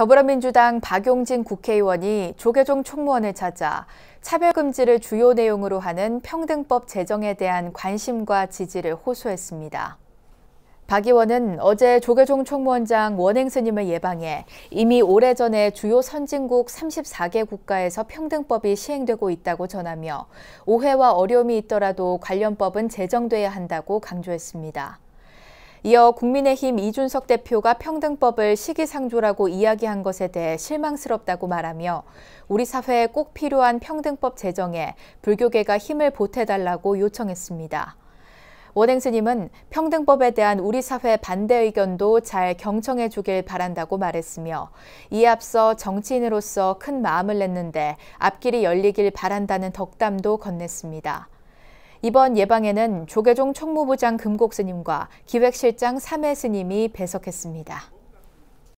더불어민주당 박용진 국회의원이 조계종 총무원을 찾아 차별금지를 주요 내용으로 하는 평등법 제정에 대한 관심과 지지를 호소했습니다. 박 의원은 어제 조계종 총무원장 원행스님을 예방해 이미 오래전에 주요 선진국 34개 국가에서 평등법이 시행되고 있다고 전하며 오해와 어려움이 있더라도 관련 법은 제정돼야 한다고 강조했습니다. 이어 국민의힘 이준석 대표가 평등법을 시기상조라고 이야기한 것에 대해 실망스럽다고 말하며 우리 사회에 꼭 필요한 평등법 제정에 불교계가 힘을 보태달라고 요청했습니다. 원행스님은 평등법에 대한 우리 사회 반대 의견도 잘 경청해 주길 바란다고 말했으며 이에 앞서 정치인으로서 큰 마음을 냈는데 앞길이 열리길 바란다는 덕담도 건넸습니다. 이번 예방에는 조계종 총무부장 금곡스님과 기획실장 삼해 스님이 배석했습니다.